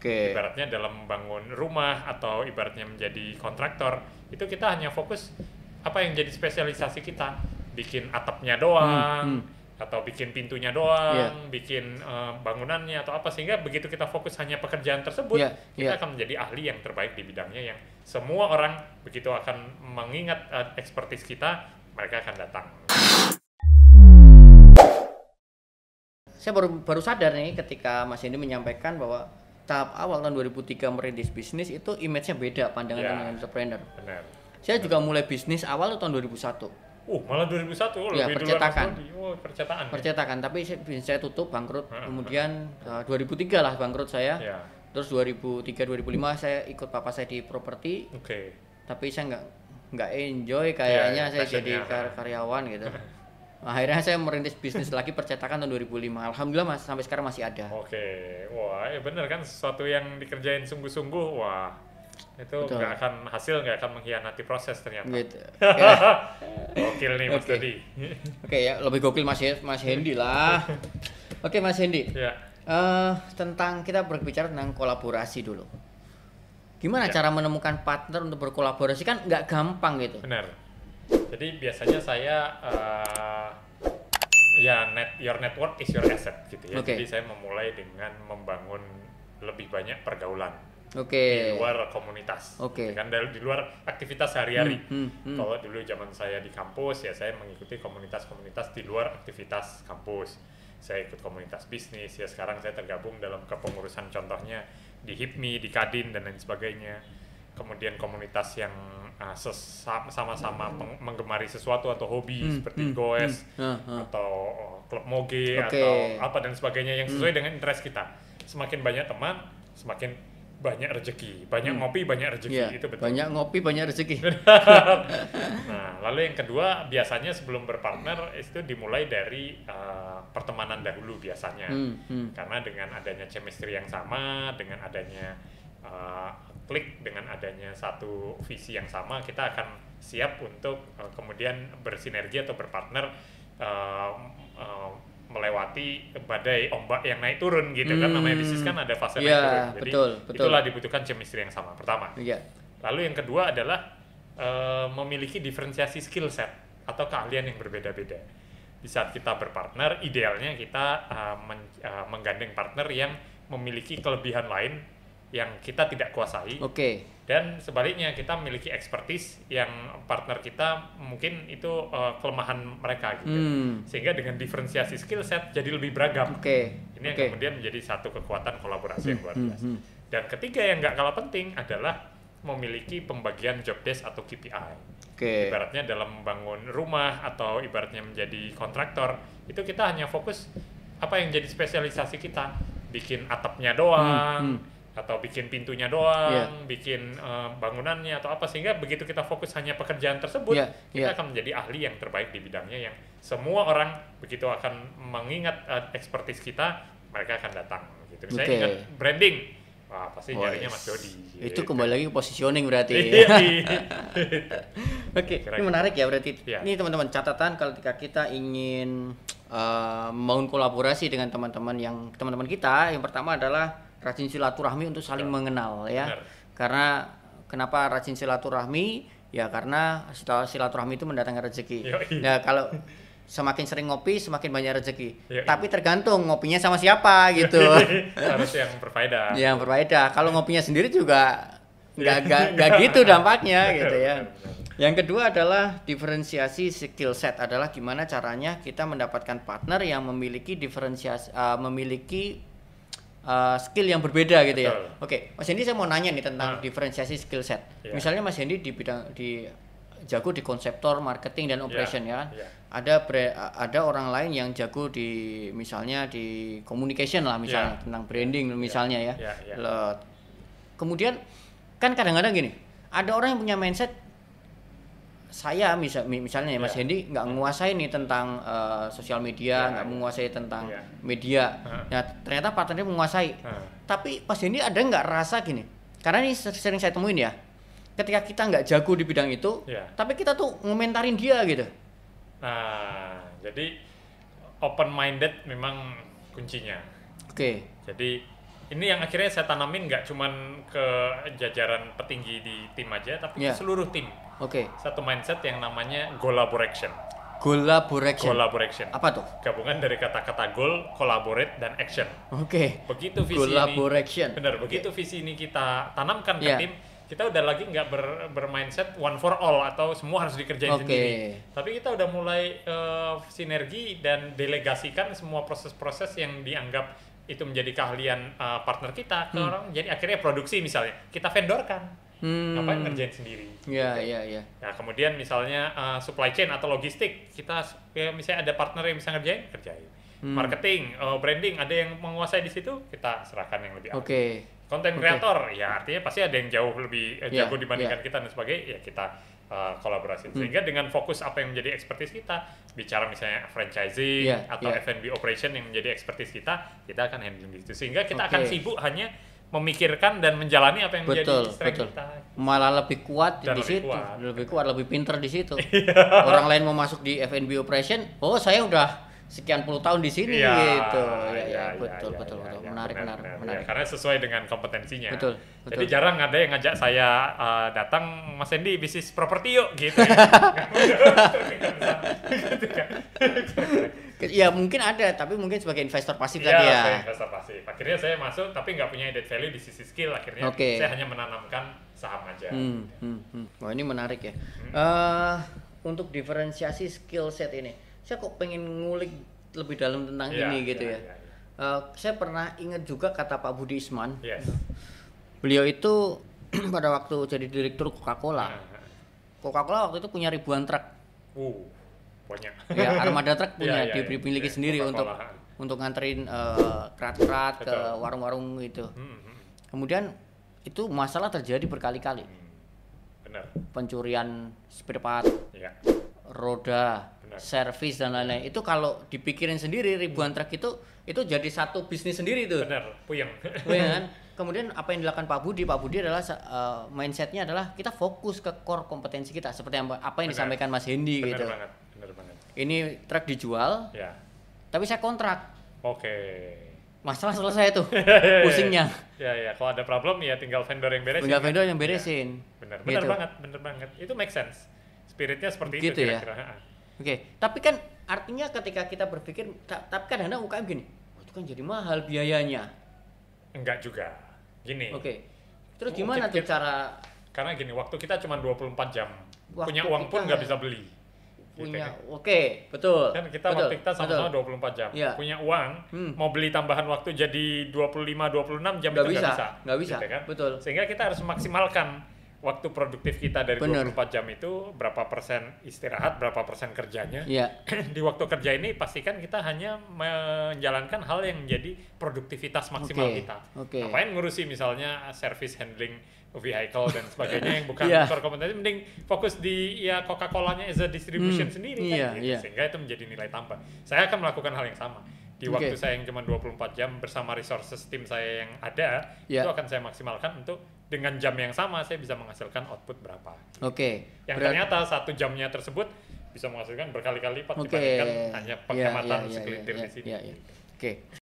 okay. ibaratnya dalam membangun rumah atau ibaratnya menjadi kontraktor itu kita hanya fokus apa yang jadi spesialisasi kita bikin atapnya hmm, doang hmm, hmm atau bikin pintunya doang, yeah. bikin uh, bangunannya atau apa sehingga begitu kita fokus hanya pekerjaan tersebut, yeah. kita yeah. akan menjadi ahli yang terbaik di bidangnya yang semua orang begitu akan mengingat uh, ekspertis kita, mereka akan datang. Saya baru baru sadar nih ketika Mas ini menyampaikan bahwa tahap awal tahun 2003 merintis bisnis itu image-nya beda pandangan yeah. dengan entrepreneur. Benar. Saya Benar. juga mulai bisnis awal tahun 2001. Oh, uh, malah 2001 oh, ya, lebih percetakan. Oh, percetakan. Ya? Percetakan, ya? tapi bisnis saya tutup bangkrut. Hmm, Kemudian hmm. Uh, 2003 lah bangkrut saya. Yeah. Terus 2003 2005 saya ikut papa saya di properti. Oke. Okay. Tapi saya nggak nggak enjoy kayaknya yeah, ya, saya jadi kar karyawan gitu. akhirnya saya merintis bisnis lagi percetakan tahun 2005 alhamdulillah mas sampai sekarang masih ada oke wah ya bener kan sesuatu yang dikerjain sungguh-sungguh wah itu nggak akan hasil nggak akan mengkhianati proses ternyata gitu. Okay. gokil nih mas okay. oke okay, ya lebih gokil mas mas Hendi lah oke okay, mas Hendi, ya. uh, tentang kita berbicara tentang kolaborasi dulu gimana ya. cara menemukan partner untuk berkolaborasi kan nggak gampang gitu benar jadi biasanya saya uh, ya net your network is your asset gitu ya. Okay. Jadi saya memulai dengan membangun lebih banyak pergaulan. Okay. Di luar komunitas. Oke. Okay. Kan di luar aktivitas sehari-hari. Hmm, hmm, hmm. Kalau dulu zaman saya di kampus ya saya mengikuti komunitas-komunitas di luar aktivitas kampus. Saya ikut komunitas bisnis ya sekarang saya tergabung dalam kepengurusan contohnya di HIPMI, di Kadin dan lain sebagainya kemudian komunitas yang uh, sama-sama hmm. menggemari sesuatu atau hobi hmm, seperti hmm, goes hmm, ah, ah. atau oh, klub moge okay. atau apa dan sebagainya yang sesuai hmm. dengan interest kita. Semakin banyak teman, semakin banyak rezeki. Banyak hmm. ngopi, banyak rezeki. Yeah. Itu betul. Banyak ngopi, banyak rezeki. nah, lalu yang kedua biasanya sebelum berpartner itu dimulai dari uh, pertemanan dahulu biasanya. Hmm, hmm. Karena dengan adanya chemistry yang sama, dengan adanya eh, klik dengan adanya satu visi yang sama kita akan siap untuk uh, kemudian bersinergi atau berpartner uh, uh, melewati badai ombak yang naik turun gitu hmm. kan namanya hmm. bisnis kan ada fase yeah, naik turun jadi betul, betul. itulah dibutuhkan chemistry yang sama pertama yeah. lalu yang kedua adalah uh, memiliki diferensiasi skill set atau keahlian yang berbeda-beda di saat kita berpartner idealnya kita uh, men, uh, menggandeng partner yang memiliki kelebihan lain yang kita tidak kuasai. Oke. Okay. Dan sebaliknya kita memiliki expertise yang partner kita mungkin itu uh, kelemahan mereka gitu. Ya. Hmm. Sehingga dengan diferensiasi skill set jadi lebih beragam. Oke. Okay. Ini okay. yang kemudian menjadi satu kekuatan kolaborasi hmm. yang luar biasa. Hmm. Dan ketiga yang nggak kalah penting adalah memiliki pembagian job desk atau KPI. Okay. Ibaratnya dalam membangun rumah atau ibaratnya menjadi kontraktor itu kita hanya fokus apa yang jadi spesialisasi kita bikin atapnya doang. Hmm. Hmm atau bikin pintunya doang, yeah. bikin uh, bangunannya atau apa sehingga begitu kita fokus hanya pekerjaan tersebut, yeah. kita yeah. akan menjadi ahli yang terbaik di bidangnya yang semua orang begitu akan mengingat uh, expertise kita, mereka akan datang gitu. Misalnya okay. ingat branding, Wah, pasti oh, nyarinya Mas Jody. Itu gitu. kembali lagi ke positioning berarti. Iya. Oke, okay. ini menarik ya berarti. Ya. Ini teman-teman catatan kalau ketika kita ingin uh, eh, mau kolaborasi dengan teman-teman yang teman-teman kita, yang pertama adalah rajin silaturahmi untuk saling ya. mengenal ya. Benar. Karena kenapa rajin silaturahmi? Ya karena setelah silaturahmi itu mendatangkan rezeki. ya Nah, kalau semakin sering ngopi semakin banyak rezeki. Tapi tergantung ngopinya sama siapa gitu. Harus yang berfaedah. Yang berfaedah. Kalau ngopinya sendiri juga iya. nggak nggak gitu dampaknya gitu ya. Yang kedua adalah diferensiasi skill set adalah gimana caranya kita mendapatkan partner yang memiliki diferensiasi uh, memiliki Eh, skill yang berbeda gitu ya. Betul. ya. Oke, okay. Mas Hendy saya mau nanya nih tentang nah. diferensiasi skill set. Yeah. Misalnya Mas Hendy di bidang di jago di konseptor, marketing dan iya, operation yeah. ya kan? iya. Ada bre, ada orang lain yang jago di misalnya di communication lah misalnya yeah. tentang branding iya. misalnya yeah. ya. Yeah. Yeah. Kemudian kan kadang-kadang gini, ada orang yang punya mindset saya misal misalnya ya, Mas yeah. Ya. nggak menguasai nih tentang uh, sosial media, ya, nggak yeah. menguasai tentang yeah. media. Uh. Nah ternyata partnernya menguasai. Uh. Tapi Mas Hendi ada nggak rasa gini? Karena ini sering saya temuin ya. Ketika kita nggak jago di bidang itu, yeah. tapi kita tuh ngomentarin dia gitu. Nah jadi open minded memang kuncinya. Oke. Okay. Jadi ini yang akhirnya saya tanamin nggak cuman ke jajaran petinggi di tim aja, tapi yeah. ke seluruh tim Oke. Okay. Satu mindset yang namanya collaboration. Collaboration. Collaboration. Apa tuh? Gabungan dari kata-kata goal, collaborate, dan action. Oke. Okay. Begitu visi collaboration. ini. Benar. Begitu visi ini kita tanamkan ke yeah. tim, kita udah lagi nggak ber, bermindset one for all atau semua harus dikerjain okay. sendiri. Tapi kita udah mulai uh, sinergi dan delegasikan semua proses-proses yang dianggap itu menjadi keahlian uh, partner kita ke hmm. Jadi akhirnya produksi misalnya kita vendorkan Hmm. Ngapain ngerjain sendiri? Iya, iya, iya. Nah, kemudian misalnya uh, supply chain atau logistik, kita ya, misalnya ada partner yang bisa ngerjain, kerjain. Hmm. Marketing, uh, branding, ada yang menguasai di situ, kita serahkan yang lebih Oke. Okay. Konten kreator, ya artinya pasti ada yang jauh lebih eh, yeah, jago dibandingkan yeah. kita dan sebagainya, ya kita uh, eh, kolaborasi. Hmm. Sehingga hmm. dengan fokus apa yang menjadi ekspertis kita, bicara misalnya franchising yeah, atau yeah. F&B operation yang menjadi ekspertis kita, kita akan handling itu. Sehingga kita okay. akan sibuk hanya memikirkan dan menjalani apa yang betul, menjadi betul. kita. Malah lebih kuat dan di lebih situ, kuat. lebih kuat, lebih pinter di situ. Iya. Orang lain mau masuk di FNB operation, oh saya udah sekian puluh tahun di sini ya, gitu. Iya, ya, ya, ya betul, ya, betul, ya, betul. Ya, menarik, menarik, benar, menarik. Ya, karena sesuai dengan kompetensinya. Betul, betul. Jadi jarang ada yang ngajak saya uh, datang, Mas Endi bisnis properti yuk gitu. Gitu. Ya mungkin ada, tapi mungkin sebagai investor pasif iya, ya, tadi ya. Saya investor pasif. Akhirnya saya masuk, tapi nggak punya added value di sisi skill. Akhirnya okay. saya hanya menanamkan saham aja. Hmm, hmm, hmm. Wah ini menarik ya. Hmm. Uh, untuk diferensiasi skill set ini, saya kok pengen ngulik lebih dalam tentang ya, ini gitu iya, ya. ya. ya, ya. Uh, saya pernah ingat juga kata Pak Budi Isman. Yes. Beliau itu pada waktu jadi direktur Coca-Cola. Iya, Coca-Cola waktu itu punya ribuan truk. Uh punya ya armada truk punya ya, ya, ya, sendiri untuk untuk nganterin kerat eh, kerat-kerat ke warung-warung itu hmm, hmm, hmm. kemudian itu masalah terjadi berkali-kali hmm. Benar. pencurian spare part ya. roda servis dan lain-lain ya. itu kalau dipikirin sendiri ribuan truk itu itu jadi satu bisnis sendiri tuh benar puyeng puyeng kan kemudian apa yang dilakukan Pak Budi Pak Budi adalah uh, mindsetnya adalah kita fokus ke core kompetensi kita seperti apa, yang benar. disampaikan Mas Hendi gitu banget bener banget. Ini truk dijual. Ya. Tapi saya kontrak. Oke. Okay. Masalah selesai tuh. Iya, iya, iya. pusingnya. Ya ya, kalau ada problem ya tinggal vendor yang beresin. Tinggal kan? vendor yang beresin. Ya. Bener, bener gitu. banget, bener banget. Itu make sense. Spiritnya seperti gitu itu ya. kira-kira. Ya. Oke, okay. tapi kan artinya ketika kita berpikir tapi kan ada UKM gini, oh, itu kan jadi mahal biayanya. Enggak juga. Gini. Oke. Okay. Terus oh, gimana tuh cara karena gini waktu kita cuma 24 jam waktu punya uang pun nggak ya? bisa beli Gitu punya kan. oke okay, betul kan kita betul, waktu kita sama-sama puluh 24 jam ya. punya uang hmm. mau beli tambahan waktu jadi 25 26 jam nggak itu bisa, gak bisa gak bisa gitu kan? betul sehingga kita harus maksimalkan waktu produktif kita dari Bener. 24 jam itu berapa persen istirahat berapa persen kerjanya ya. di waktu kerja ini pastikan kita hanya menjalankan hal yang menjadi produktivitas maksimal okay. kita okay. ngapain ngurusi misalnya service handling vehicle dan sebagainya yang bukan yeah. motor mending fokus di ya Coca-Colanya as a distribution hmm. sendiri kan iya, gitu. yeah. sehingga itu menjadi nilai tambah. Saya akan melakukan hal yang sama. Di waktu saya yang cuma 24 jam bersama resources tim saya yang ada, yeah. itu akan saya maksimalkan untuk dengan jam yang sama saya bisa menghasilkan output berapa. Oke. Okay. Yang Berat... ternyata satu jamnya tersebut bisa menghasilkan berkali-kali lipat okay. dibandingkan hanya iya, iya, penghematan yeah, yeah, yeah, segelintir yeah, yeah, di sini. Yeah, yeah. Oke, okay.